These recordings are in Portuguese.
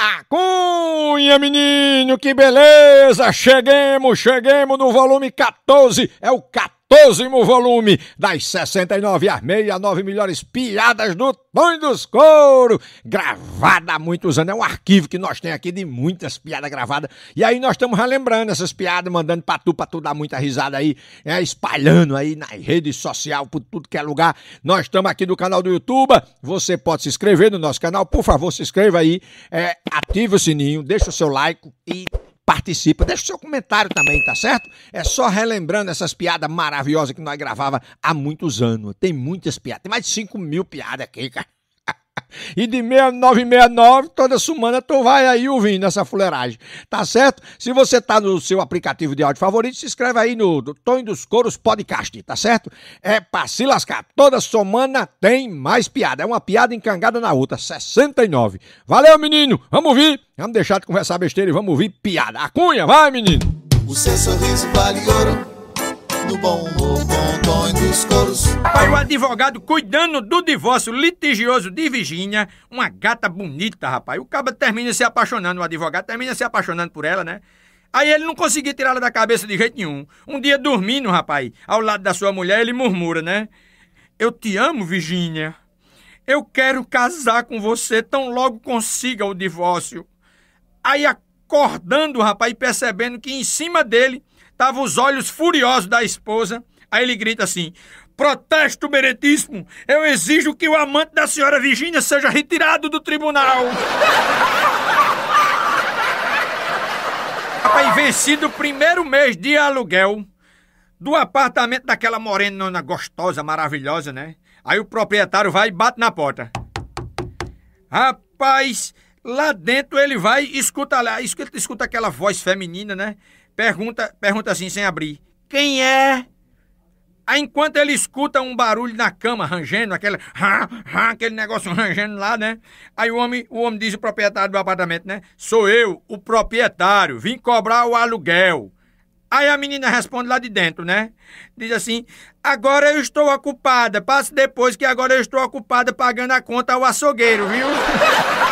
A cunha, menino, que beleza! Cheguemos, cheguemos no volume 14, é o 14 14 volume das 69 às 69 melhores piadas do Tom dos Couro, gravada há muitos anos. É um arquivo que nós temos aqui de muitas piadas gravadas. E aí nós estamos relembrando essas piadas, mandando pra tu, pra tu dar muita risada aí, é espalhando aí nas redes sociais, por tudo que é lugar. Nós estamos aqui do canal do YouTube. Você pode se inscrever no nosso canal, por favor, se inscreva aí, é, ative o sininho, deixa o seu like e participa. Deixa o seu comentário também, tá certo? É só relembrando essas piadas maravilhosas que nós gravava há muitos anos. Tem muitas piadas, tem mais de 5 mil piadas aqui, cara. E de 6969, toda semana tu vai aí ouvindo essa fuleiragem. Tá certo? Se você tá no seu aplicativo de áudio favorito, se inscreve aí no do Tom dos Coros Podcast, tá certo? É pra se lascar. Toda semana tem mais piada. É uma piada encangada na outra. 69. Valeu, menino. Vamos ouvir. Vamos deixar de conversar besteira e vamos ouvir piada. A cunha, vai, menino. O seu sorriso vale ouro. Do bom humor, bom Tom dos Coros. Aí o advogado cuidando do divórcio litigioso de Virginia, uma gata bonita, rapaz. O caba termina se apaixonando, o advogado termina se apaixonando por ela, né? Aí ele não conseguia tirar ela da cabeça de jeito nenhum. Um dia dormindo, rapaz, ao lado da sua mulher, ele murmura, né? Eu te amo, Virginia. Eu quero casar com você tão logo consiga o divórcio. Aí acordando, rapaz, e percebendo que em cima dele estavam os olhos furiosos da esposa. Aí ele grita assim: Protesto, meritíssimo! Eu exijo que o amante da senhora Virgínia seja retirado do tribunal! Rapaz, vencido o primeiro mês de aluguel do apartamento daquela morena gostosa, maravilhosa, né? Aí o proprietário vai e bate na porta. Rapaz, lá dentro ele vai e escuta lá, escuta, escuta aquela voz feminina, né? Pergunta, pergunta assim sem abrir. Quem é? Aí enquanto ele escuta um barulho na cama, rangendo, aquele, aquele negócio rangendo lá, né? Aí o homem, o homem diz o proprietário do apartamento, né? Sou eu, o proprietário, vim cobrar o aluguel. Aí a menina responde lá de dentro, né? Diz assim: agora eu estou ocupada, passe depois que agora eu estou ocupada pagando a conta ao açougueiro, viu?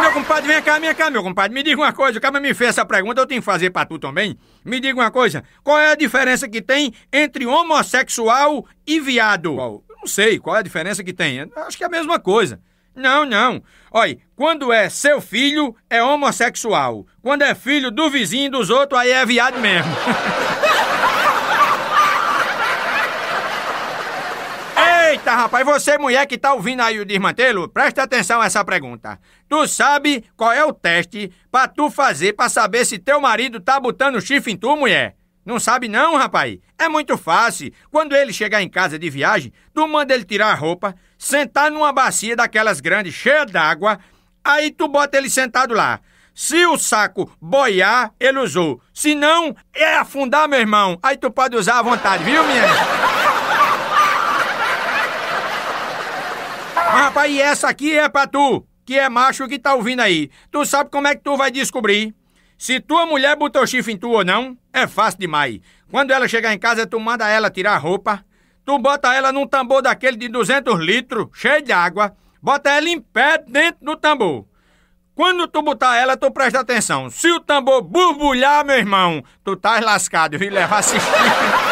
meu compadre, vem cá, vem cá, meu compadre. Me diga uma coisa, o cara me fez essa pergunta, eu tenho que fazer pra tu também. Me diga uma coisa, qual é a diferença que tem entre homossexual e viado? Qual? Não sei, qual é a diferença que tem? Acho que é a mesma coisa. Não, não. Olha, quando é seu filho, é homossexual. Quando é filho do vizinho dos outros, aí é viado mesmo. Eita, rapaz, você mulher que tá ouvindo aí o desmantelo, presta atenção essa pergunta. Tu sabe qual é o teste pra tu fazer pra saber se teu marido tá botando chifre em tu, mulher? Não sabe não, rapaz? É muito fácil. Quando ele chegar em casa de viagem, tu manda ele tirar a roupa, sentar numa bacia daquelas grandes, cheia d'água, aí tu bota ele sentado lá. Se o saco boiar, ele usou. Se não, é afundar, meu irmão. Aí tu pode usar à vontade, viu, minha? Rapaz, e essa aqui é pra tu, que é macho que tá ouvindo aí. Tu sabe como é que tu vai descobrir? Se tua mulher botou chifre em tu ou não, é fácil demais. Quando ela chegar em casa, tu manda ela tirar a roupa, tu bota ela num tambor daquele de 200 litros, cheio de água, bota ela em pé dentro do tambor. Quando tu botar ela, tu presta atenção. Se o tambor borbulhar, meu irmão, tu tá lascado, viu? Levar assistir.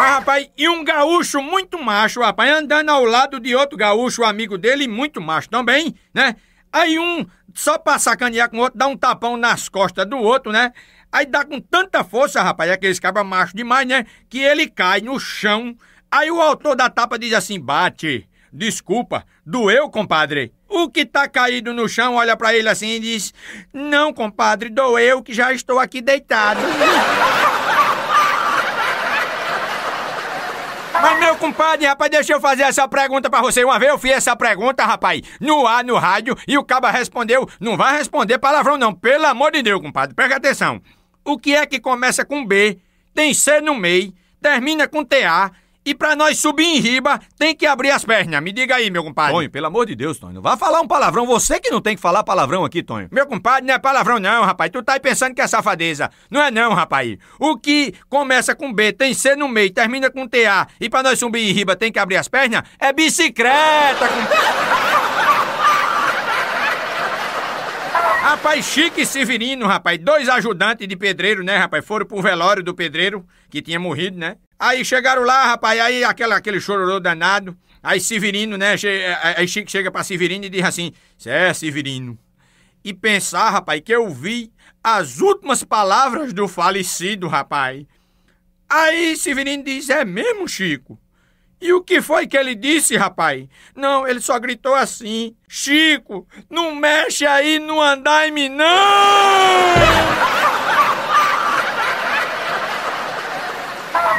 Ah, rapaz, e um gaúcho muito macho, rapaz, andando ao lado de outro gaúcho, amigo dele, muito macho também, né? Aí um, só pra sacanear com o outro, dá um tapão nas costas do outro, né? Aí dá com tanta força, rapaz, aqueles cabra macho demais, né? Que ele cai no chão. Aí o autor da tapa diz assim: bate, desculpa, doeu, compadre. O que tá caído no chão olha para ele assim e diz: não, compadre, doeu que já estou aqui deitado. Mas, meu compadre, rapaz, deixa eu fazer essa pergunta pra você. Uma vez eu fiz essa pergunta, rapaz, no ar, no rádio, e o caba respondeu. Não vai responder palavrão, não. Pelo amor de Deus, compadre. Presta atenção. O que é que começa com B, tem C no meio, termina com TA, e pra nós subir em riba, tem que abrir as pernas. Me diga aí, meu compadre. Tonho, pelo amor de Deus, Tonho. Não vá falar um palavrão. Você que não tem que falar palavrão aqui, Tonho. Meu compadre, não é palavrão não, rapaz. Tu tá aí pensando que é safadeza. Não é não, rapaz. O que começa com B, tem C no meio, termina com TA. E pra nós subir em riba, tem que abrir as pernas? É bicicleta, compadre. Rapaz, Chique Severino, rapaz, dois ajudantes de pedreiro, né, rapaz, foram pro velório do pedreiro que tinha morrido, né? Aí chegaram lá, rapaz, aí aquela, aquele chororô danado. Aí Severino, né? É, é, aí Chico chega pra Severino e diz assim: Cê é, Severino. E pensar, rapaz, que eu vi as últimas palavras do falecido, rapaz. Aí Severino diz: É mesmo, Chico? E o que foi que ele disse, rapaz? Não, ele só gritou assim: Chico, não mexe aí, não andaime, não!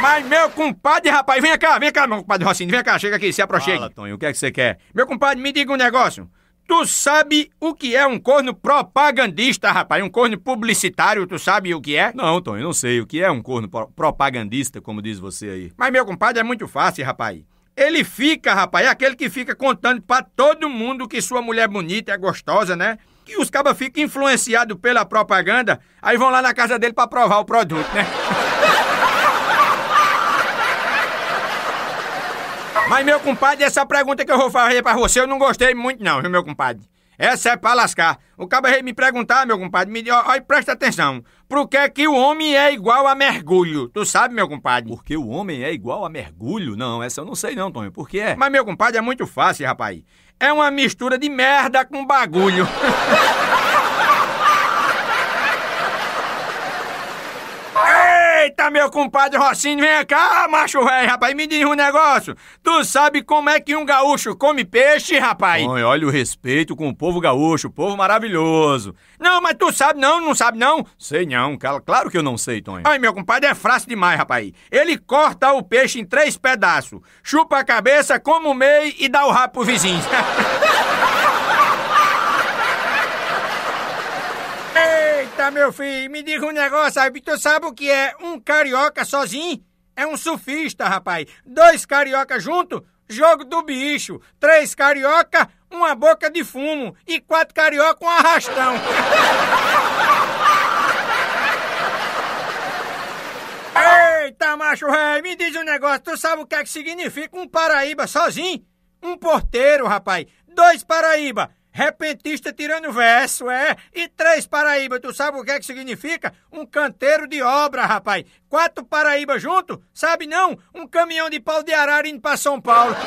Mas meu compadre, rapaz, vem cá, vem cá, meu compadre Rocinho, vem cá, chega aqui, se aproxime. Fala, Tonho, o que é que você quer? Meu compadre, me diga um negócio. Tu sabe o que é um corno propagandista, rapaz? Um corno publicitário, tu sabe o que é? Não, Tonho, não sei. O que é um corno pro propagandista, como diz você aí? Mas, meu compadre, é muito fácil, rapaz. Ele fica, rapaz, é aquele que fica contando para todo mundo que sua mulher é bonita, é gostosa, né? Que os cabas ficam influenciados pela propaganda, aí vão lá na casa dele para provar o produto, né? Mas, meu compadre, essa pergunta que eu vou fazer pra você, eu não gostei muito, não, viu, meu compadre? Essa é pra lascar. O cabra me perguntar, meu compadre, me ó, e presta atenção. Por que é que o homem é igual a mergulho? Tu sabe, meu compadre? Porque o homem é igual a mergulho? Não, essa eu não sei não, Tonho. Por que é? Mas, meu compadre, é muito fácil, rapaz. É uma mistura de merda com bagulho. Eita, meu compadre Rocinho, vem cá, macho velho, rapaz, me diz um negócio. Tu sabe como é que um gaúcho come peixe, rapaz? Mãe, olha o respeito com o povo gaúcho, povo maravilhoso. Não, mas tu sabe não, não sabe não? Sei não, claro que eu não sei, Tonho. Ai, meu compadre é fácil demais, rapaz. Ele corta o peixe em três pedaços, chupa a cabeça, come o meio e dá o rabo pro vizinho. meu filho, me diga um negócio aí. Tu sabe o que é um carioca sozinho? É um surfista, rapaz. Dois carioca junto, jogo do bicho. Três carioca, uma boca de fumo. E quatro carioca, um arrastão. Eita, macho rei, me diz um negócio. Tu sabe o que é que significa um Paraíba sozinho? Um porteiro, rapaz. Dois Paraíba repentista tirando verso, é. E três Paraíba, tu sabe o que é que significa? Um canteiro de obra, rapaz. Quatro Paraíba junto, sabe não? Um caminhão de pau de arara indo pra São Paulo.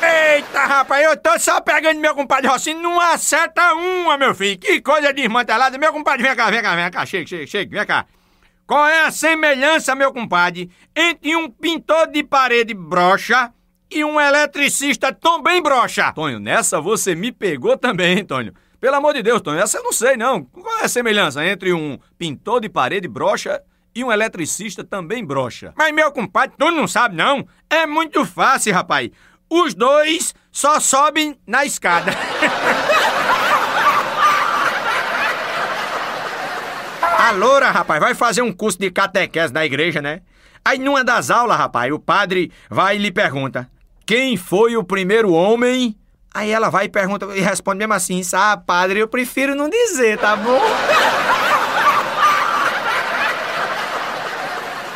Eita, rapaz, eu tô só pegando meu compadre Rocinho, não acerta uma, meu filho. Que coisa desmantelada. Meu compadre, vem cá, vem cá, vem cá, chega, chega, chega, vem cá. Qual é a semelhança, meu compadre, entre um pintor de parede brocha e um eletricista também brocha. Tonho, nessa você me pegou também, Tonho. Pelo amor de Deus, Tonho, essa eu não sei não. Qual é a semelhança entre um pintor de parede brocha e um eletricista também brocha? Mas meu compadre, tu não sabe não? É muito fácil, rapaz. Os dois só sobem na escada. a loura, rapaz, vai fazer um curso de catequese na igreja, né? Aí numa das aulas, rapaz, o padre vai e lhe pergunta: quem foi o primeiro homem? Aí ela vai e pergunta e responde mesmo assim: Ah, padre, eu prefiro não dizer, tá bom?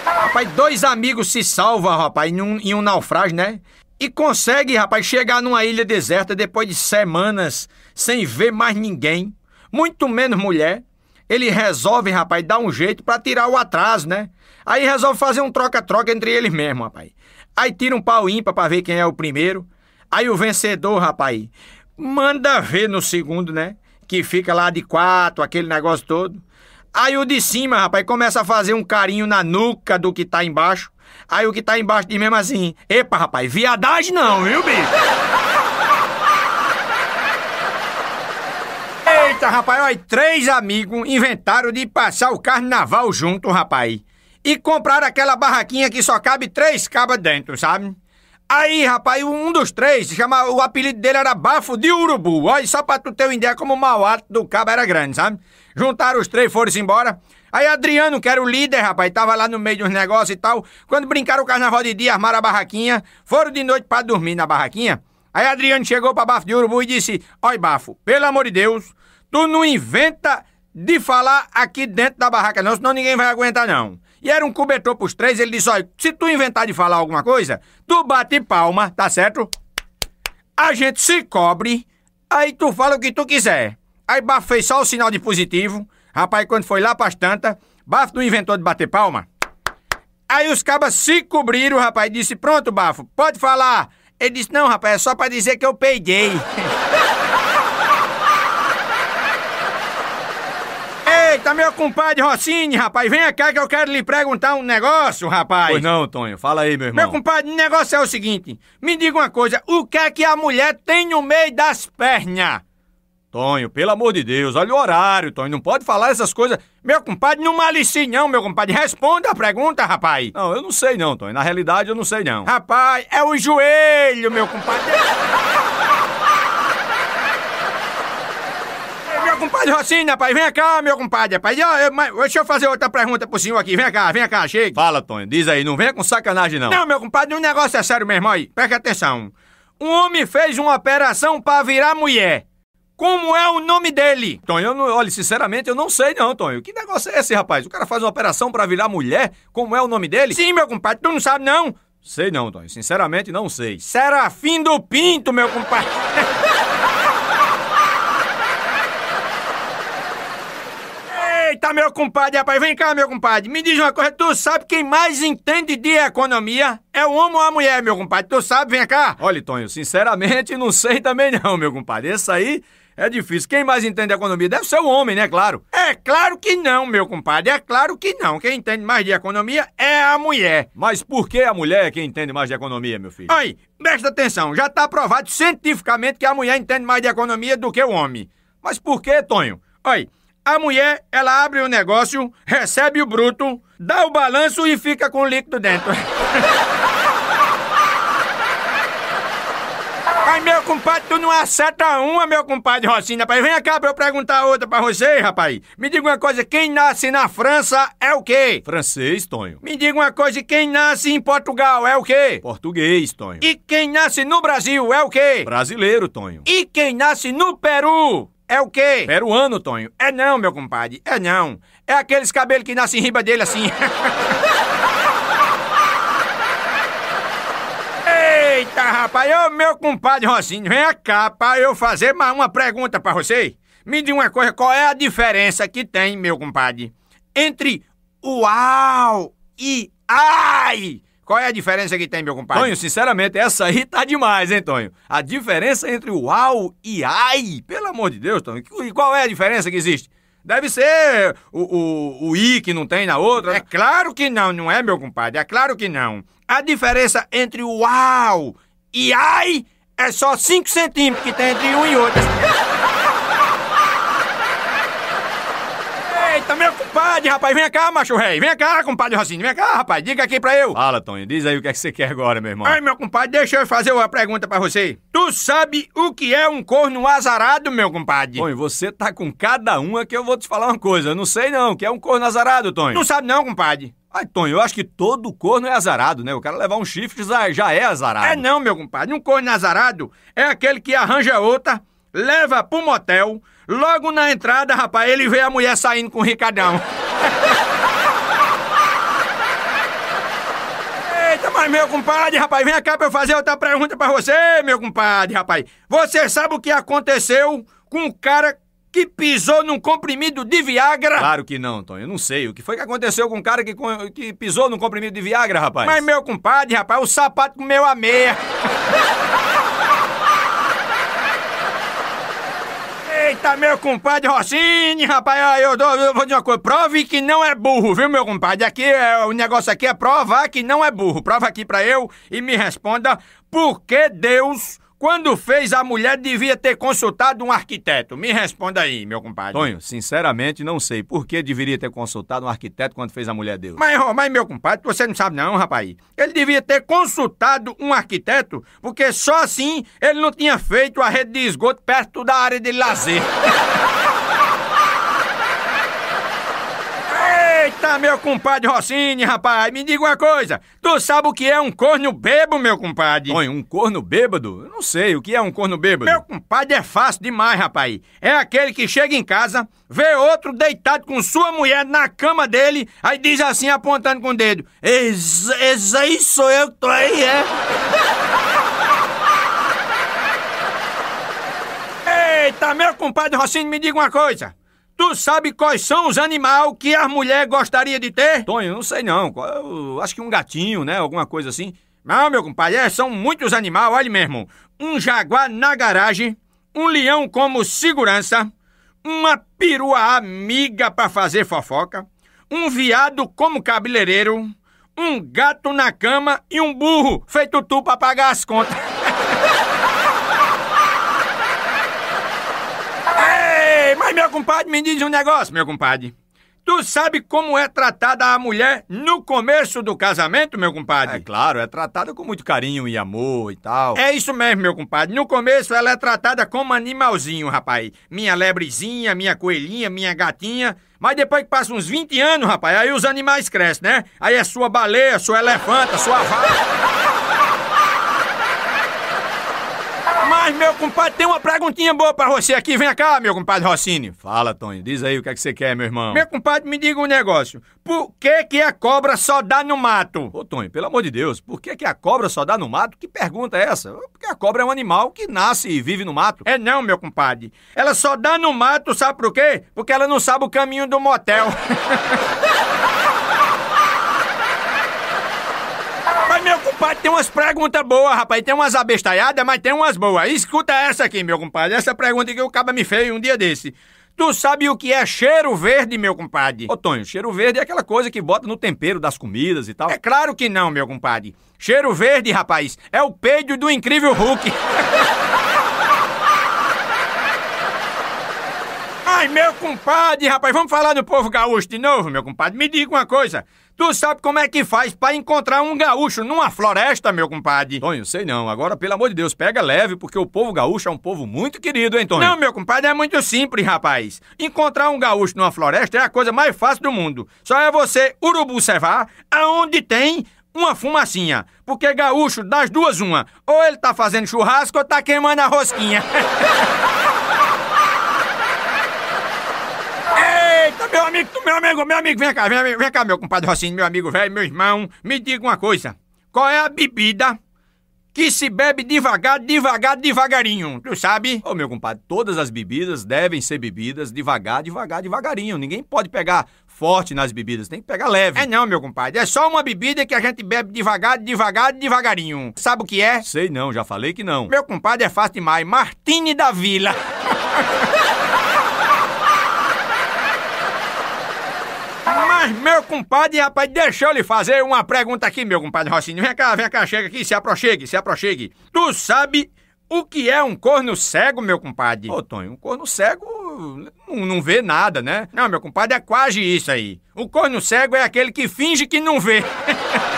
rapaz, dois amigos se salvam, rapaz, em um, em um naufrágio, né? E consegue, rapaz, chegar numa ilha deserta depois de semanas sem ver mais ninguém, muito menos mulher. Ele resolve, rapaz, dar um jeito para tirar o atraso, né? Aí resolve fazer um troca-troca entre eles mesmo, rapaz. Aí tira um pau ímpar pra ver quem é o primeiro. Aí o vencedor, rapaz, manda ver no segundo, né? Que fica lá de quatro, aquele negócio todo. Aí o de cima, rapaz, começa a fazer um carinho na nuca do que tá embaixo. Aí o que tá embaixo diz mesmo assim: Epa, rapaz, viadagem não, viu, bicho? Eita, rapaz, olha, três amigos inventaram de passar o carnaval junto, rapaz e compraram aquela barraquinha que só cabe três cabas dentro, sabe? Aí, rapaz, um dos três, chama, o apelido dele era Bafo de Urubu. Olha, só pra tu ter uma ideia como o mau ato do cabo era grande, sabe? Juntaram os três, foram-se embora. Aí Adriano, que era o líder, rapaz, tava lá no meio dos negócios e tal. Quando brincaram o carnaval de dia, armaram a barraquinha, foram de noite para dormir na barraquinha. Aí Adriano chegou pra Bafo de Urubu e disse, Oi, Bafo, pelo amor de Deus, tu não inventa de falar aqui dentro da barraca não, senão ninguém vai aguentar não. E era um cobertor pros três, ele disse, olha, se tu inventar de falar alguma coisa, tu bate palma, tá certo? A gente se cobre, aí tu fala o que tu quiser. Aí Bafo fez só o sinal de positivo, rapaz, quando foi lá pras tantas, Bafo não inventou de bater palma. Aí os cabas se cobriram, rapaz, disse, pronto, Bafo, pode falar. Ele disse, não, rapaz, é só pra dizer que eu peidei. Eita, meu compadre Rossini, rapaz, vem cá que eu quero lhe perguntar um negócio, rapaz. Pois não, Tonho, fala aí, meu irmão. Meu compadre, o negócio é o seguinte: me diga uma coisa, o que é que a mulher tem no meio das pernas? Tonho, pelo amor de Deus, olha o horário, Tonho, não pode falar essas coisas. Meu compadre, não malicie não, meu compadre, responda a pergunta, rapaz. Não, eu não sei não, Tonho, na realidade eu não sei não. Rapaz, é o joelho, meu compadre. compadre Rocinho, rapaz, vem cá, meu compadre, rapaz. Eu, eu, mas, deixa eu fazer outra pergunta pro senhor aqui. Vem cá, vem cá, chega. Fala, Tonho, diz aí, não venha com sacanagem, não. Não, meu compadre, o um negócio é sério mesmo, aí. Presta atenção. Um homem fez uma operação pra virar mulher. Como é o nome dele? Tonho, eu não, olha, sinceramente, eu não sei não, Tonho. Que negócio é esse, rapaz? O cara faz uma operação pra virar mulher? Como é o nome dele? Sim, meu compadre, tu não sabe não? Sei não, Tonho. Sinceramente, não sei. Serafim do Pinto, meu compadre. meu compadre, rapaz, vem cá, meu compadre. Me diz uma coisa, tu sabe quem mais entende de economia? É o homem ou a mulher, meu compadre? Tu sabe, vem cá. Olha, Tonho, sinceramente não sei também não, meu compadre. isso aí é difícil. Quem mais entende economia deve ser o homem, né? Claro. É claro que não, meu compadre. É claro que não. Quem entende mais de economia é a mulher. Mas por que a mulher é quem entende mais de economia, meu filho? Aí, presta atenção. Já está provado cientificamente que a mulher entende mais de economia do que o homem. Mas por que, Tonho? Olha, a mulher, ela abre o negócio, recebe o bruto, dá o balanço e fica com o líquido dentro. Ai, meu compadre, tu não acerta uma, meu compadre Rocinha, rapaz. Vem cá pra eu perguntar outra pra você, rapaz. Me diga uma coisa, quem nasce na França é o quê? Francês, Tonho. Me diga uma coisa, quem nasce em Portugal é o quê? Português, Tonho. E quem nasce no Brasil é o quê? Brasileiro, Tonho. E quem nasce no Peru é o quê? Peruano, Tonho. É não, meu compadre. É não. É aqueles cabelos que nascem em riba dele assim. Eita, rapaz. Ô, meu compadre Rocinho, vem cá pra eu fazer mais uma pergunta para você. Me diga uma coisa, qual é a diferença que tem, meu compadre, entre uau e ai? Qual é a diferença que tem, meu compadre? Tonho, sinceramente, essa aí tá demais, hein, Tonho? A diferença entre o au e ai, pelo amor de Deus, Tonho. E qual é a diferença que existe? Deve ser o, o, o i que não tem na outra. É né? claro que não, não é, meu compadre? É claro que não. A diferença entre o au e ai é só 5 centímetros que tem entre um e outro. Eita, meu Compadre, rapaz, vem cá, macho rei. Vem cá, compadre Rocinho. Vem cá, rapaz. Diga aqui pra eu. Fala, Tonho. Diz aí o que é que você quer agora, meu irmão. Ai, meu compadre, deixa eu fazer uma pergunta pra você. Tu sabe o que é um corno azarado, meu compadre? Tony, você tá com cada uma que eu vou te falar uma coisa. Eu não sei não, que é um corno azarado, Tonho. Não sabe não, compadre. Ai, Tonho, eu acho que todo corno é azarado, né? O cara levar um chifre já é azarado. É não, meu compadre. Um corno azarado é aquele que arranja outra, leva pro motel Logo na entrada, rapaz, ele vê a mulher saindo com o Ricardão. Eita, mas meu compadre, rapaz, vem cá pra eu fazer outra pergunta pra você, meu compadre, rapaz. Você sabe o que aconteceu com o cara que pisou num comprimido de Viagra? Claro que não, Tony. Eu não sei. O que foi que aconteceu com um cara que, que pisou num comprimido de Viagra, rapaz? Mas, meu compadre, rapaz, o sapato comeu a meia. Eita, meu compadre Rossini, rapaz, eu, dou, eu vou dizer uma coisa. Prove que não é burro, viu, meu compadre? Aqui, é, o negócio aqui é provar que não é burro. Prova aqui pra eu e me responda por que Deus quando fez, a mulher devia ter consultado um arquiteto. Me responda aí, meu compadre. Tonho, sinceramente, não sei por que deveria ter consultado um arquiteto quando fez a mulher dele. Mas, mas, meu compadre, você não sabe não, rapaz. Ele devia ter consultado um arquiteto, porque só assim ele não tinha feito a rede de esgoto perto da área de lazer. Ah, meu compadre Rossini, rapaz, me diga uma coisa. Tu sabe o que é um corno bebo, meu compadre? Oi, um corno bêbado? Eu não sei, o que é um corno bêbado? Meu compadre é fácil demais, rapaz. É aquele que chega em casa, vê outro deitado com sua mulher na cama dele, aí diz assim, apontando com o dedo: Esse, esse aí sou eu que tô aí, é? Eita, meu compadre Rossini, me diga uma coisa. Tu sabe quais são os animais que as mulheres gostaria de ter? Tonho, não sei não. Eu é acho que um gatinho, né? Alguma coisa assim. Não, meu compadre, é, são muitos animais, olha mesmo. Um jaguar na garagem, um leão como segurança, uma perua amiga para fazer fofoca, um viado como cabeleireiro, um gato na cama e um burro feito tu para pagar as contas. Mas, meu compadre, me diz um negócio, meu compadre. Tu sabe como é tratada a mulher no começo do casamento, meu compadre? É claro, é tratada com muito carinho e amor e tal. É isso mesmo, meu compadre. No começo ela é tratada como animalzinho, rapaz. Minha lebrezinha, minha coelhinha, minha gatinha. Mas depois que passa uns 20 anos, rapaz, aí os animais crescem, né? Aí é sua baleia, sua elefanta, sua vaca. Mas, meu compadre, tem uma perguntinha boa pra você aqui. Vem cá, meu compadre Rossini. Fala, Tonho. Diz aí o que é que você quer, meu irmão. Meu compadre, me diga um negócio. Por que que a cobra só dá no mato? Ô, Tonho, pelo amor de Deus, por que que a cobra só dá no mato? Que pergunta é essa? Porque a cobra é um animal que nasce e vive no mato. É não, meu compadre. Ela só dá no mato, sabe por quê? Porque ela não sabe o caminho do motel. tem umas perguntas boas, rapaz. Tem umas abestalhadas, mas tem umas boas. Escuta essa aqui, meu compadre. Essa é pergunta que o caba me fez um dia desse. Tu sabe o que é cheiro verde, meu compadre? Ô, Tonho, cheiro verde é aquela coisa que bota no tempero das comidas e tal. É claro que não, meu compadre. Cheiro verde, rapaz, é o peido do incrível Hulk. Ai, meu compadre, rapaz, vamos falar do povo gaúcho de novo, meu compadre. Me diga uma coisa. Tu sabe como é que faz para encontrar um gaúcho numa floresta, meu compadre? Tonho, sei não. Agora, pelo amor de Deus, pega leve, porque o povo gaúcho é um povo muito querido, hein, Tonho? Não, meu compadre, é muito simples, rapaz. Encontrar um gaúcho numa floresta é a coisa mais fácil do mundo. Só é você, urubu cevar, aonde tem uma fumacinha. Porque gaúcho, das duas, uma. Ou ele tá fazendo churrasco ou tá queimando a rosquinha. Meu amigo, meu amigo, meu amigo, vem cá, vem, vem cá, meu compadre Rocinho, meu amigo velho, meu irmão, me diga uma coisa. Qual é a bebida que se bebe devagar, devagar, devagarinho. Tu sabe? Ô, meu compadre, todas as bebidas devem ser bebidas devagar, devagar, devagarinho. Ninguém pode pegar forte nas bebidas, tem que pegar leve. É não, meu compadre, é só uma bebida que a gente bebe devagar, devagar, devagarinho. Sabe o que é? Sei não, já falei que não. Meu compadre é fácil demais. Martini da Vila. Mas, meu compadre, rapaz, deixa eu lhe fazer uma pergunta aqui, meu compadre Rocinho. Vem cá, vem cá, chega aqui, se aproxime, se aproxime. Tu sabe o que é um corno cego, meu compadre? Ô, Tonho, um corno cego não, não vê nada, né? Não, meu compadre, é quase isso aí. O corno cego é aquele que finge que não vê.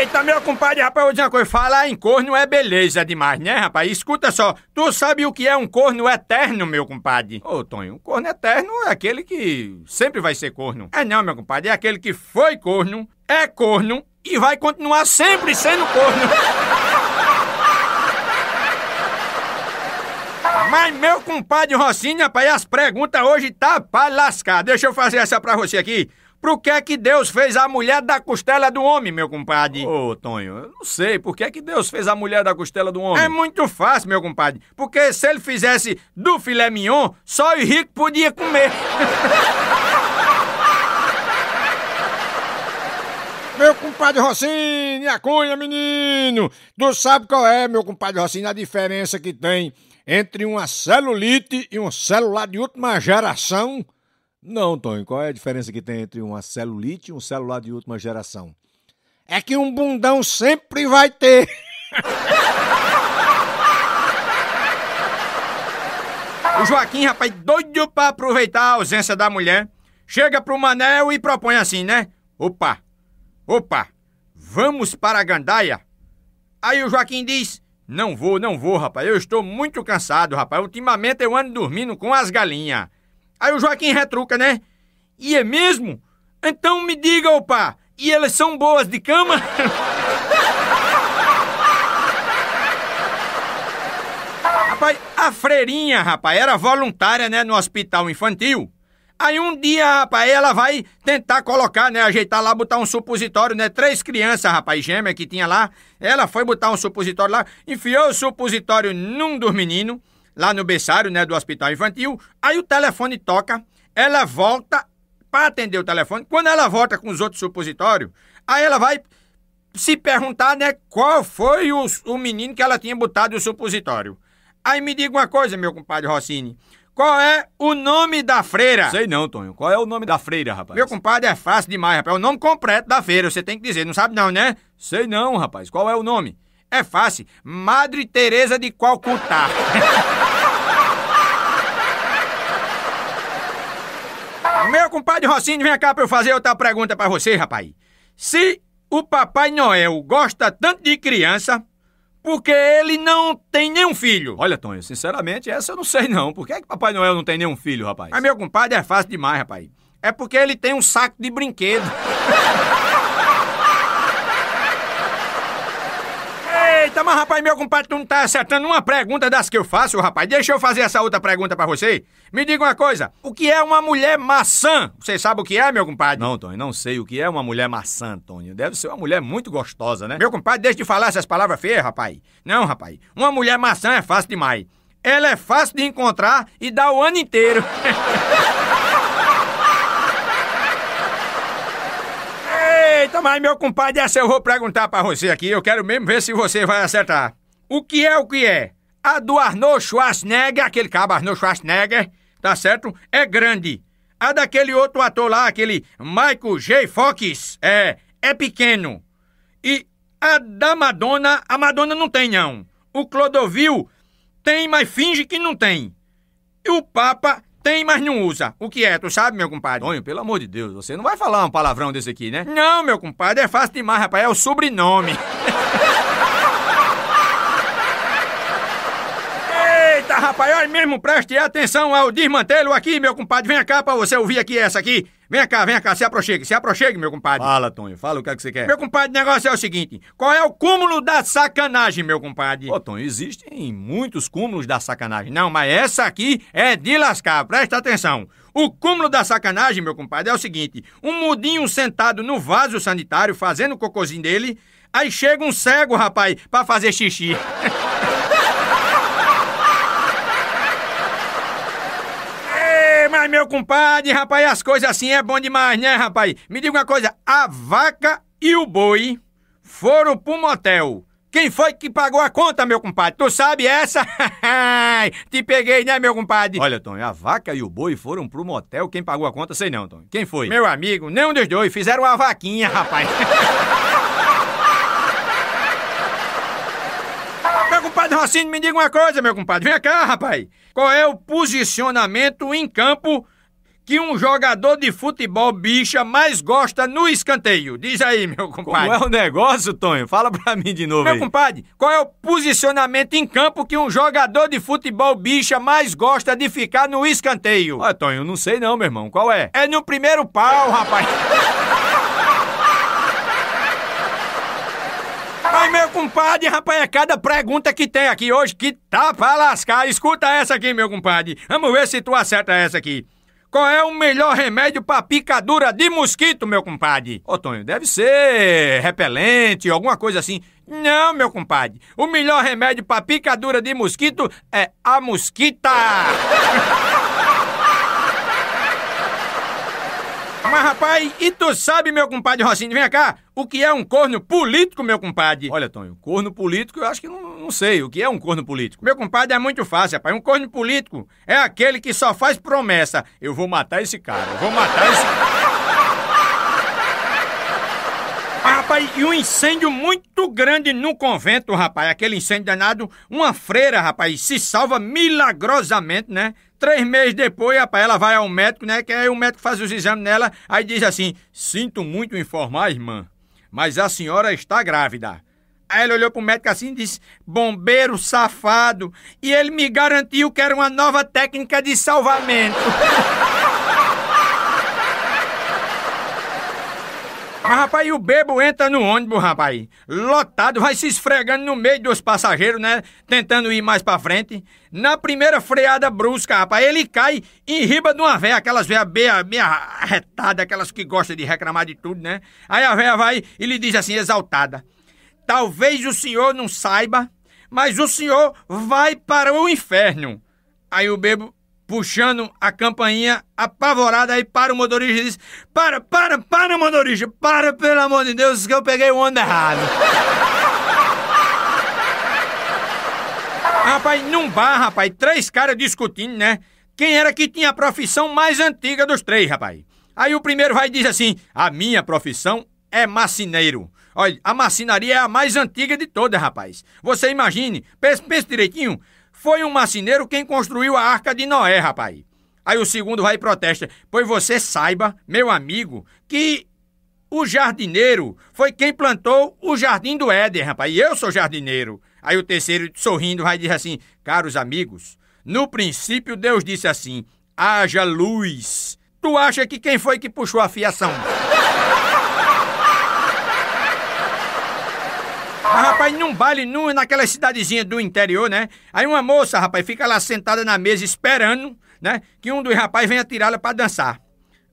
Eita, meu compadre, rapaz, vou dizer uma coisa. Falar em corno é beleza demais, né, rapaz? Escuta só, tu sabe o que é um corno eterno, meu compadre? Ô, Tonho, um corno eterno é aquele que sempre vai ser corno. É não, meu compadre, é aquele que foi corno, é corno e vai continuar sempre sendo corno. Mas meu compadre Rocinha, rapaz, as perguntas hoje tá pra lascar. Deixa eu fazer essa pra você aqui. Por que é que Deus fez a mulher da costela do homem, meu compadre? Ô, Tonho, eu não sei. Por que é que Deus fez a mulher da costela do homem? É muito fácil, meu compadre. Porque se ele fizesse do filé mignon, só o rico podia comer. meu compadre Rocinho, a cunha, menino! Tu sabe qual é, meu compadre Rocinho, a diferença que tem entre uma celulite e um celular de última geração? Não, Tony. Qual é a diferença que tem entre uma celulite e um celular de última geração? É que um bundão sempre vai ter. O Joaquim, rapaz, doido pra aproveitar a ausência da mulher, chega pro Manel e propõe assim, né? Opa, opa, vamos para a gandaia? Aí o Joaquim diz, não vou, não vou, rapaz, eu estou muito cansado, rapaz, ultimamente eu ando dormindo com as galinhas. Aí o Joaquim retruca, né? E é mesmo? Então me diga, opa, e elas são boas de cama? rapaz, a freirinha, rapaz, era voluntária, né, no hospital infantil. Aí um dia, rapaz, ela vai tentar colocar, né, ajeitar lá, botar um supositório, né, três crianças, rapaz, gêmea que tinha lá. Ela foi botar um supositório lá, enfiou o supositório num dos meninos lá no berçário, né, do hospital infantil. Aí o telefone toca, ela volta para atender o telefone. Quando ela volta com os outros supositórios, aí ela vai se perguntar, né, qual foi o, o menino que ela tinha botado o supositório. Aí me diga uma coisa, meu compadre Rossini. Qual é o nome da freira? Sei não, Tonho. Qual é o nome da freira, rapaz? Meu compadre, é fácil demais, rapaz. É o nome completo da freira você tem que dizer. Não sabe não, né? Sei não, rapaz. Qual é o nome? É fácil. Madre Teresa de Calcutá. Meu compadre Rocinho, vem cá pra eu fazer outra pergunta pra você, rapaz. Se o Papai Noel gosta tanto de criança, porque ele não tem nenhum filho. Olha, Tonho, sinceramente, essa eu não sei não. Por que, é que Papai Noel não tem nenhum filho, rapaz? Mas meu compadre é fácil demais, rapaz. É porque ele tem um saco de brinquedo. mas rapaz, meu compadre, tu não tá acertando uma pergunta das que eu faço, rapaz. Deixa eu fazer essa outra pergunta para você. Me diga uma coisa, o que é uma mulher maçã? Você sabe o que é, meu compadre? Não, Tony, não sei o que é uma mulher maçã, Tony. Deve ser uma mulher muito gostosa, né? Meu compadre, deixa de falar essas palavras feias, rapaz. Não, rapaz, uma mulher maçã é fácil demais. Ela é fácil de encontrar e dá o ano inteiro. Eita, mas meu compadre, essa eu vou perguntar para você aqui. Eu quero mesmo ver se você vai acertar. O que é o que é? A do Arnold Schwarzenegger, aquele cabo Arnold Schwarzenegger, tá certo? É grande. A daquele outro ator lá, aquele Michael J. Fox, é, é pequeno. E a da Madonna, a Madonna não tem não. O Clodovil tem, mas finge que não tem. E o Papa tem, mas não usa. O que é? Tu sabe, meu compadre? Tonho, pelo amor de Deus, você não vai falar um palavrão desse aqui, né? Não, meu compadre, é fácil demais, rapaz. É o sobrenome. Eita, rapaz, olha mesmo, preste atenção ao desmantelo aqui, meu compadre. Vem cá pra você ouvir aqui essa aqui. Vem cá, vem cá, se aproxime, se aproxime, meu compadre. Fala, Tonho, fala o que é que você quer. Meu compadre, o negócio é o seguinte: qual é o cúmulo da sacanagem, meu compadre? Ô, Tonho, existem muitos cúmulos da sacanagem. Não, mas essa aqui é de lascar, presta atenção. O cúmulo da sacanagem, meu compadre, é o seguinte: um mudinho sentado no vaso sanitário fazendo o cocôzinho dele, aí chega um cego, rapaz, pra fazer xixi. É mas meu compadre, rapaz, as coisas assim é bom demais, né, rapaz? Me diga uma coisa, a vaca e o boi foram pro motel. Quem foi que pagou a conta, meu compadre? Tu sabe essa? Te peguei, né, meu compadre? Olha, Tom, a vaca e o boi foram pro motel. Quem pagou a conta, sei não, Tom. Quem foi? Meu amigo, nenhum dos dois. Fizeram uma vaquinha, rapaz. meu compadre Rocinho, me diga uma coisa, meu compadre. Vem cá, rapaz qual é o posicionamento em campo que um jogador de futebol bicha mais gosta no escanteio? Diz aí, meu compadre. Qual é o negócio, Tonho? Fala pra mim de novo. Meu aí. compadre, qual é o posicionamento em campo que um jogador de futebol bicha mais gosta de ficar no escanteio? Ah, Tonho, não sei não, meu irmão. Qual é? É no primeiro pau, rapaz. Meu compadre, rapaz, é cada pergunta que tem aqui hoje que tá pra lascar. Escuta essa aqui, meu compadre. Vamos ver se tu acerta essa aqui. Qual é o melhor remédio pra picadura de mosquito, meu compadre? Ô, Tonho, deve ser repelente, alguma coisa assim. Não, meu compadre. O melhor remédio pra picadura de mosquito é a mosquita. Mas, rapaz, e tu sabe, meu compadre Rocinho, vem cá. O que é um corno político, meu compadre? Olha, Tonho, corno político eu acho que não, não sei. O que é um corno político? Meu compadre é muito fácil, rapaz. Um corno político é aquele que só faz promessa. Eu vou matar esse cara, eu vou matar esse rapaz, e um incêndio muito grande no convento, rapaz. Aquele incêndio danado, uma freira, rapaz, se salva milagrosamente, né? Três meses depois, rapaz, ela vai ao médico, né? Que aí o médico faz os exames nela, aí diz assim: Sinto muito informar, irmã, mas a senhora está grávida. Aí ele olhou pro médico assim e disse: Bombeiro safado! E ele me garantiu que era uma nova técnica de salvamento. Mas, rapaz, e o bebo entra no ônibus, rapaz, lotado, vai se esfregando no meio dos passageiros, né? Tentando ir mais pra frente. Na primeira freada brusca, rapaz, ele cai em riba de uma véia, aquelas véias bem, bem arretadas, aquelas que gostam de reclamar de tudo, né? Aí a véia vai e lhe diz assim, exaltada: Talvez o senhor não saiba, mas o senhor vai para o inferno. Aí o bebo puxando a campainha apavorada aí para o motorista e diz: Para, para, para, motorista, para, pelo amor de Deus, que eu peguei o ônibus errado. rapaz, num bar, rapaz, três caras discutindo, né? Quem era que tinha a profissão mais antiga dos três, rapaz? Aí o primeiro vai e diz assim: A minha profissão é macineiro. Olha, a macinaria é a mais antiga de todas, rapaz. Você imagine, pense, pense direitinho, foi um marceneiro quem construiu a arca de Noé, rapaz. Aí o segundo vai e protesta. Pois você saiba, meu amigo, que o jardineiro foi quem plantou o jardim do Éden, rapaz. E eu sou jardineiro. Aí o terceiro, sorrindo, vai e diz assim: Caros amigos, no princípio Deus disse assim: haja luz. Tu acha que quem foi que puxou a fiação? Mas, ah, rapaz, num baile nu, naquela cidadezinha do interior, né? Aí uma moça, rapaz, fica lá sentada na mesa esperando, né? Que um dos rapazes venha tirá-la pra dançar.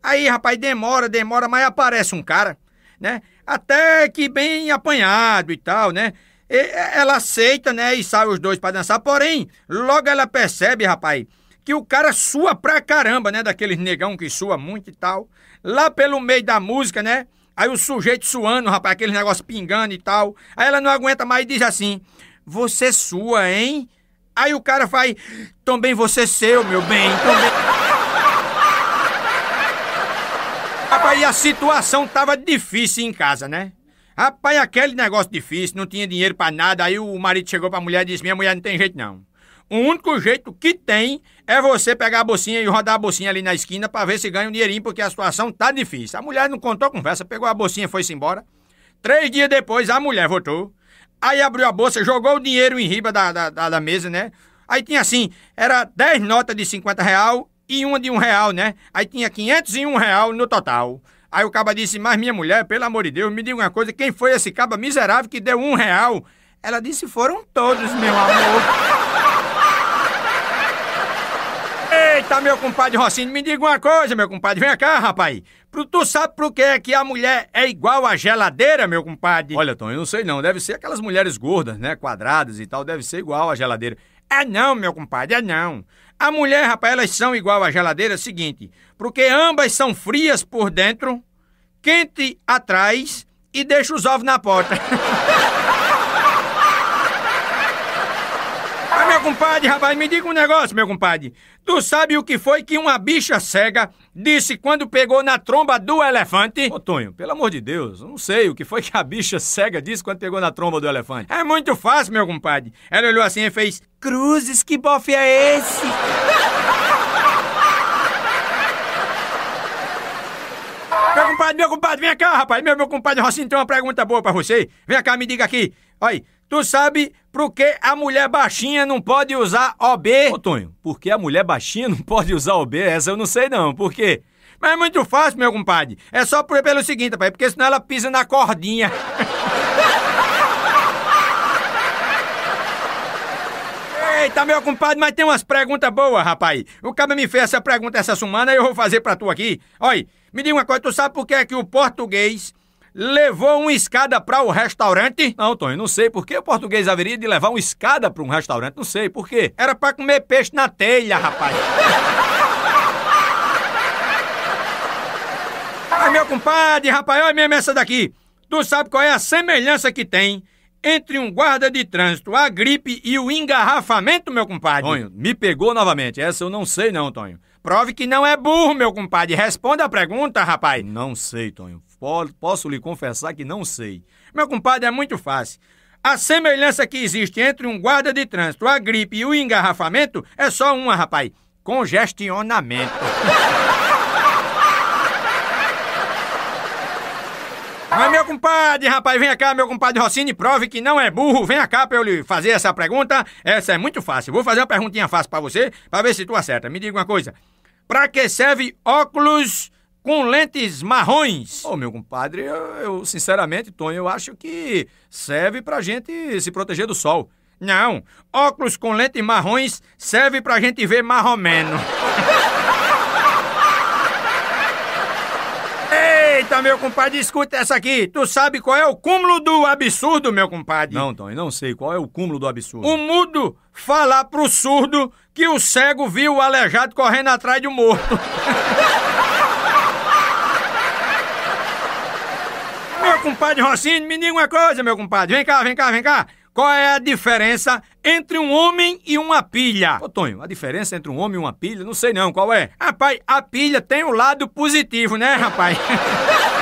Aí, rapaz, demora, demora, mas aparece um cara, né? Até que bem apanhado e tal, né? E, ela aceita, né? E sai os dois para dançar. Porém, logo ela percebe, rapaz, que o cara sua pra caramba, né? Daqueles negão que sua muito e tal. Lá pelo meio da música, né? Aí o sujeito suando, rapaz, aquele negócio pingando e tal. Aí ela não aguenta mais e diz assim: Você sua, hein? Aí o cara faz: Também você seu, meu bem, também. Rapaz, e a situação tava difícil em casa, né? Rapaz, aquele negócio difícil, não tinha dinheiro para nada. Aí o marido chegou pra mulher e disse: Minha mulher não tem jeito não. O único jeito que tem é você pegar a bolsinha e rodar a bolsinha ali na esquina para ver se ganha um dinheirinho, porque a situação tá difícil. A mulher não contou a conversa, pegou a bolsinha e foi-se embora. Três dias depois, a mulher votou. Aí abriu a bolsa, jogou o dinheiro em riba da, da, da, da mesa, né? Aí tinha assim, era dez notas de 50 real e uma de um real, né? Aí tinha 501 real no total. Aí o caba disse, mas minha mulher, pelo amor de Deus, me diga uma coisa, quem foi esse caba miserável que deu um real? Ela disse, foram todos, meu amor. tá meu compadre Rocinho. Me diga uma coisa, meu compadre. Vem cá, rapaz. Pro, tu sabe pro que é que a mulher é igual a geladeira, meu compadre? Olha, Tom, eu não sei não. Deve ser aquelas mulheres gordas, né? Quadradas e tal. Deve ser igual a geladeira. É não, meu compadre, é não. A mulher, rapaz, elas são igual a geladeira. É o seguinte. Porque ambas são frias por dentro, quente atrás e deixa os ovos na porta. compadre, rapaz, me diga um negócio, meu compadre. Tu sabe o que foi que uma bicha cega disse quando pegou na tromba do elefante? Ô, Tonho, pelo amor de Deus, não sei o que foi que a bicha cega disse quando pegou na tromba do elefante. É muito fácil, meu compadre. Ela olhou assim e fez: Cruzes, que bofe é esse? meu compadre, meu compadre, vem cá, rapaz. Meu, meu compadre Rocinho tem uma pergunta boa para você. Vem cá, me diga aqui. Olha, tu sabe por que a mulher baixinha não pode usar OB? Ô, Tonho, por que a mulher baixinha não pode usar OB? Essa eu não sei não, por quê? Mas é muito fácil, meu compadre. É só por, pelo seguinte, rapaz, porque senão ela pisa na cordinha. Eita, meu compadre, mas tem umas perguntas boas, rapaz. O cara me fez essa pergunta essa semana e eu vou fazer pra tu aqui. Olha, me diga uma coisa, tu sabe por que é que o português levou uma escada para o restaurante. Não, Tony, não sei por que o português haveria de levar uma escada para um restaurante. Não sei por quê. Era para comer peixe na telha, rapaz. Ai, meu compadre, rapaz, olha minha mesa daqui. Tu sabe qual é a semelhança que tem entre um guarda de trânsito, a gripe e o engarrafamento, meu compadre? Tonho, me pegou novamente. Essa eu não sei não, Tonho. Prove que não é burro, meu compadre. Responda a pergunta, rapaz. Não sei, Tonho. Posso lhe confessar que não sei. Meu compadre, é muito fácil. A semelhança que existe entre um guarda de trânsito, a gripe e o engarrafamento é só uma, rapaz: congestionamento. Mas, meu compadre, rapaz, vem cá, meu compadre Rossini, prove que não é burro. Vem cá pra eu lhe fazer essa pergunta. Essa é muito fácil. Vou fazer uma perguntinha fácil para você, para ver se tu acerta. Me diga uma coisa. Para que serve óculos com lentes marrons? Ô, oh, meu compadre, eu, eu, sinceramente, Tom, eu acho que serve pra gente se proteger do sol. Não, óculos com lentes marrons serve pra gente ver marromeno. Eita, meu compadre, escuta essa aqui. Tu sabe qual é o cúmulo do absurdo, meu compadre? Não, Tom, eu não sei qual é o cúmulo do absurdo. O mudo falar pro surdo que o cego viu o aleijado correndo atrás de um morto. meu compadre Rossini, me diga uma coisa, meu compadre. Vem cá, vem cá, vem cá. Qual é a diferença entre um homem e uma pilha? Ô, Tonho, a diferença entre um homem e uma pilha? Não sei não, qual é? Rapaz, a pilha tem o um lado positivo, né, rapaz?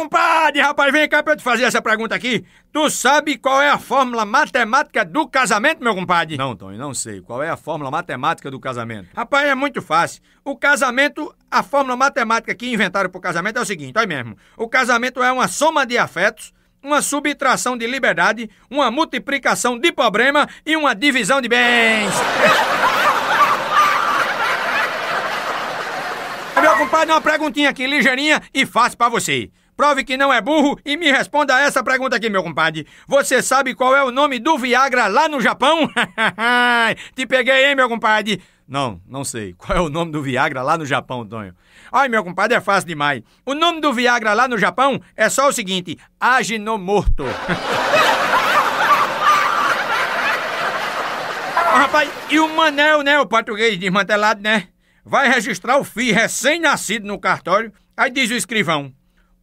compadre, rapaz, vem cá pra eu te fazer essa pergunta aqui. Tu sabe qual é a fórmula matemática do casamento, meu compadre? Não, Tony, não sei. Qual é a fórmula matemática do casamento? Rapaz, é muito fácil. O casamento, a fórmula matemática que inventaram pro casamento é o seguinte, olha mesmo. O casamento é uma soma de afetos, uma subtração de liberdade, uma multiplicação de problema e uma divisão de bens. meu compadre, uma perguntinha aqui ligeirinha e fácil para você. Prove que não é burro e me responda essa pergunta aqui, meu compadre. Você sabe qual é o nome do Viagra lá no Japão? Te peguei, hein, meu compadre? Não, não sei. Qual é o nome do Viagra lá no Japão, Tonho? Ai, meu compadre, é fácil demais. O nome do Viagra lá no Japão é só o seguinte: Aginomorto. oh, rapaz, e o Manel, né? O português desmantelado, né? Vai registrar o filho recém-nascido no cartório. Aí diz o escrivão: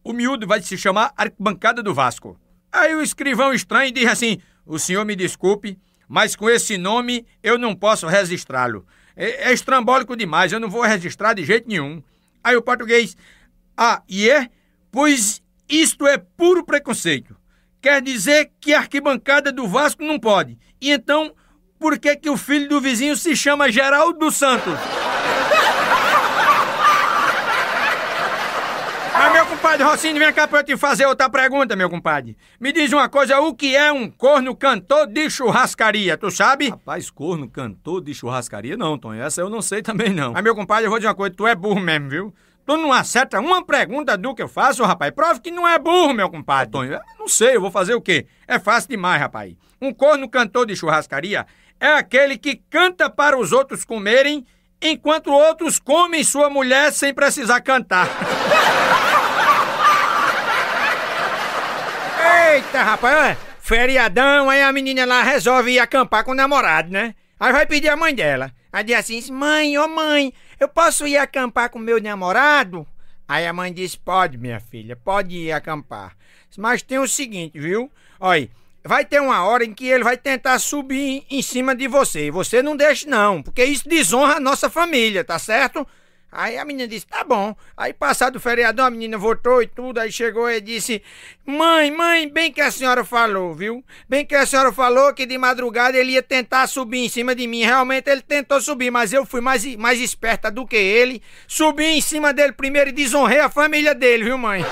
o miúdo vai se chamar Arquibancada do Vasco. Aí o escrivão estranho diz assim: O senhor me desculpe, mas com esse nome eu não posso registrá-lo. É, é, estrambólico demais, eu não vou registrar de jeito nenhum. Aí o português: Ah, e é? Pois isto é puro preconceito. Quer dizer que a arquibancada do Vasco não pode. E então, por que, que o filho do vizinho se chama Geraldo Santos? Compadre Rocinho, vem cá pra eu te fazer outra pergunta, meu compadre. Me diz uma coisa, o que é um corno cantor de churrascaria, tu sabe? Rapaz, corno cantor de churrascaria não, Tonho. Essa eu não sei também não. Mas, meu compadre, eu vou dizer uma coisa, tu é burro mesmo, viu? Tu não acerta uma pergunta do que eu faço, rapaz. Prove que não é burro, meu compadre. Antônio, não sei, eu vou fazer o quê? É fácil demais, rapaz. Um corno cantor de churrascaria é aquele que canta para os outros comerem enquanto outros comem sua mulher sem precisar cantar. Eita, rapaz, é feriadão, aí a menina lá resolve ir acampar com o namorado, né? Aí vai pedir a mãe dela. Aí diz assim: mãe, ô oh mãe, eu posso ir acampar com meu namorado? Aí a mãe diz: pode, minha filha, pode ir acampar. Mas tem o seguinte, viu? Olha vai ter uma hora em que ele vai tentar subir em cima de você. Você não deixe, não, porque isso desonra a nossa família, tá certo? Aí a menina disse, tá bom. Aí passado o feriadão, a menina votou e tudo, aí chegou e disse, mãe, mãe, bem que a senhora falou, viu? Bem que a senhora falou que de madrugada ele ia tentar subir em cima de mim. Realmente ele tentou subir, mas eu fui mais, mais esperta do que ele. Subi em cima dele primeiro e desonrei a família dele, viu mãe?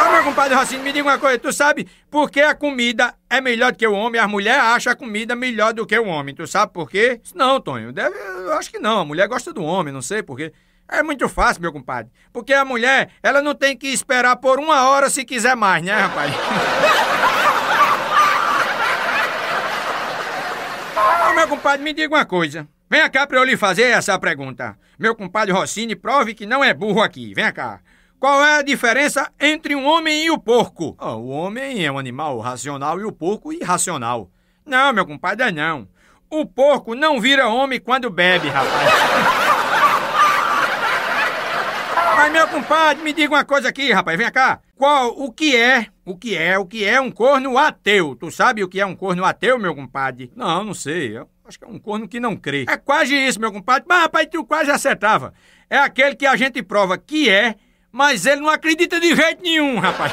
Ô, ah, meu compadre Rocinho, me diga uma coisa. Tu sabe por que a comida é melhor do que o homem? As mulheres acham a comida melhor do que o homem. Tu sabe por quê? Não, Tonho. Deve, eu acho que não. A mulher gosta do homem, não sei por quê. É muito fácil, meu compadre. Porque a mulher, ela não tem que esperar por uma hora se quiser mais, né, rapaz? Ô, ah, meu compadre, me diga uma coisa. Venha cá para eu lhe fazer essa pergunta. Meu compadre Rossini prove que não é burro aqui. Venha cá. Qual é a diferença entre um homem e o porco? Oh, o homem é um animal racional e o porco irracional. Não, meu compadre, é não. O porco não vira homem quando bebe, rapaz. Mas, meu compadre, me diga uma coisa aqui, rapaz, vem cá. Qual, o que é, o que é, o que é um corno ateu? Tu sabe o que é um corno ateu, meu compadre? Não, não sei. Eu acho que é um corno que não crê. É quase isso, meu compadre. Mas, rapaz, tu quase acertava. É aquele que a gente prova que é mas ele não acredita de jeito nenhum, rapaz.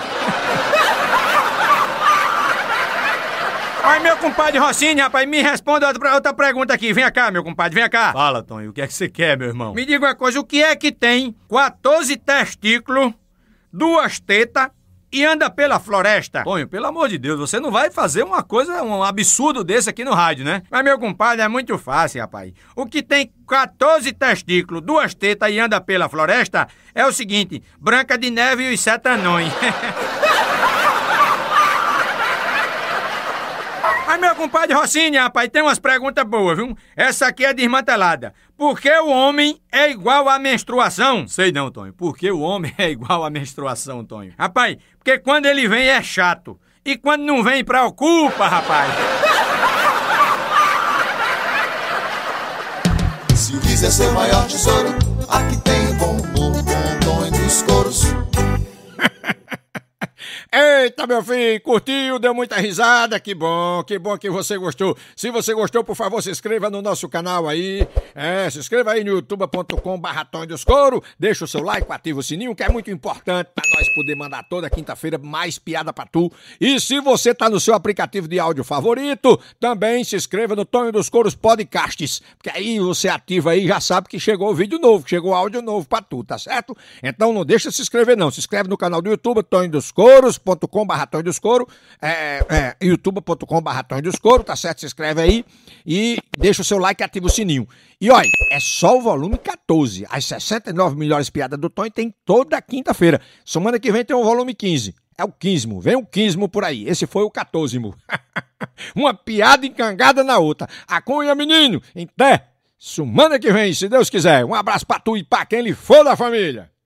Mas meu compadre Rossini, rapaz, me responda outra, outra pergunta aqui. Vem cá, meu compadre, vem cá. Fala, Tony, o que é que você quer, meu irmão? Me diga uma coisa, o que é que tem 14 testículos, duas tetas e anda pela floresta. Tonho, pelo amor de Deus, você não vai fazer uma coisa, um absurdo desse aqui no rádio, né? Mas, meu compadre, é muito fácil, rapaz. O que tem 14 testículos, duas tetas e anda pela floresta é o seguinte: Branca de Neve e os Sete Anões. Mas, meu compadre Rocinha, rapaz, tem umas perguntas boas, viu? Essa aqui é desmantelada. Por que o homem é igual à menstruação? Sei não, Tonho. Por que o homem é igual à menstruação, Tonho? Rapaz, porque quando ele vem é chato. E quando não vem, preocupa, rapaz. Se quiser é seu maior tesouro, aqui tem o bom, bom, bom, bom dos coros. Eita, meu filho, curtiu, deu muita risada, que bom, que bom que você gostou. Se você gostou, por favor, se inscreva no nosso canal aí. É, se inscreva aí no youtube.com Couro, deixa o seu like, ativa o sininho, que é muito importante para nós poder mandar toda quinta-feira mais piada para tu. E se você tá no seu aplicativo de áudio favorito, também se inscreva no Tonho dos Couros Podcasts, porque aí você ativa aí já sabe que chegou vídeo novo, chegou áudio novo para tu, tá certo? Então não deixa de se inscrever não, se inscreve no canal do YouTube, tonhoscouros.com youtube.com barratões dos couro, é, é, youtube.com dos couro, tá certo? Se inscreve aí e deixa o seu like e ativa o sininho. E olha, é só o volume 14, as 69 melhores piadas do Tony tem toda quinta-feira. Semana que vem tem o volume 15. É o 15, vem o 15 por aí. Esse foi o 14, Uma piada encangada na outra. A cunha, menino, em então, pé. Semana que vem, se Deus quiser. Um abraço pra tu e pra quem lhe for da família.